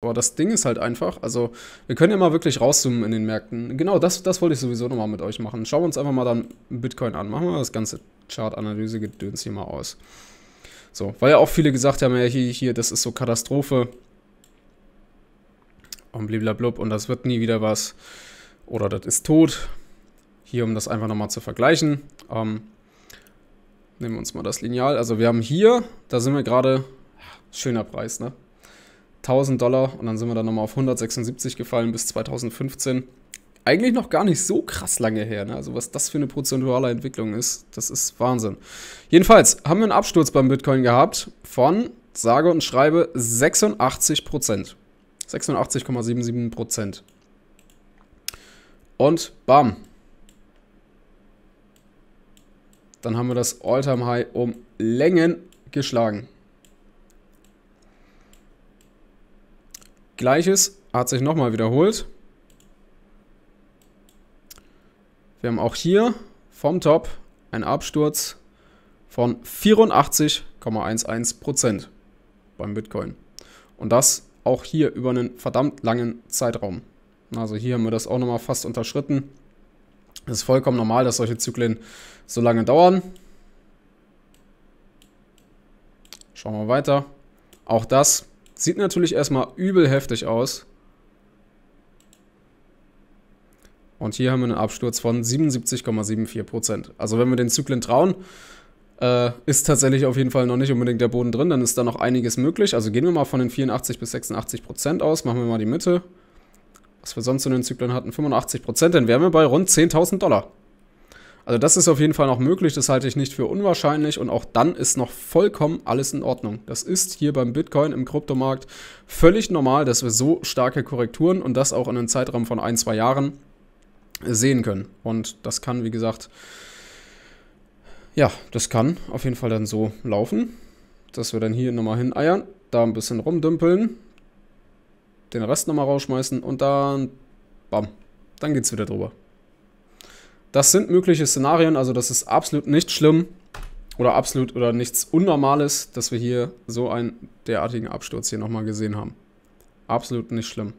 Aber das Ding ist halt einfach, also wir können ja mal wirklich rauszoomen in den Märkten. Genau, das, das wollte ich sowieso nochmal mit euch machen. Schauen wir uns einfach mal dann Bitcoin an. Machen wir das ganze Chart-Analyse-Gedöns hier mal aus. So, weil ja auch viele gesagt haben, ja, hier, hier, das ist so Katastrophe. Und bliblablub, und das wird nie wieder was. Oder das ist tot. Hier, um das einfach nochmal zu vergleichen. Ähm, nehmen wir uns mal das Lineal. Also wir haben hier, da sind wir gerade, schöner Preis, ne? 1000 Dollar und dann sind wir dann nochmal auf 176 gefallen bis 2015. Eigentlich noch gar nicht so krass lange her. Ne? Also was das für eine prozentuale Entwicklung ist, das ist Wahnsinn. Jedenfalls haben wir einen Absturz beim Bitcoin gehabt von, sage und schreibe, 86 Prozent. 86,77 Prozent. Und bam. Dann haben wir das all time high um Längen geschlagen. Gleiches hat sich nochmal wiederholt. Wir haben auch hier vom Top einen Absturz von 84,11% beim Bitcoin. Und das auch hier über einen verdammt langen Zeitraum. Also hier haben wir das auch nochmal fast unterschritten. Es ist vollkommen normal, dass solche Zyklen so lange dauern. Schauen wir weiter. Auch das Sieht natürlich erstmal übel heftig aus. Und hier haben wir einen Absturz von 77,74%. Also wenn wir den Zyklen trauen, äh, ist tatsächlich auf jeden Fall noch nicht unbedingt der Boden drin. Dann ist da noch einiges möglich. Also gehen wir mal von den 84 bis 86 aus. Machen wir mal die Mitte. Was wir sonst in den Zyklen hatten, 85 Dann wären wir bei rund 10.000 Dollar. Also das ist auf jeden Fall noch möglich, das halte ich nicht für unwahrscheinlich und auch dann ist noch vollkommen alles in Ordnung. Das ist hier beim Bitcoin im Kryptomarkt völlig normal, dass wir so starke Korrekturen und das auch in einem Zeitraum von ein, zwei Jahren sehen können. Und das kann, wie gesagt, ja, das kann auf jeden Fall dann so laufen, dass wir dann hier nochmal hineiern, da ein bisschen rumdümpeln, den Rest nochmal rausschmeißen und dann, bam, dann geht es wieder drüber. Das sind mögliche Szenarien, also das ist absolut nicht schlimm oder absolut oder nichts Unnormales, dass wir hier so einen derartigen Absturz hier nochmal gesehen haben. Absolut nicht schlimm.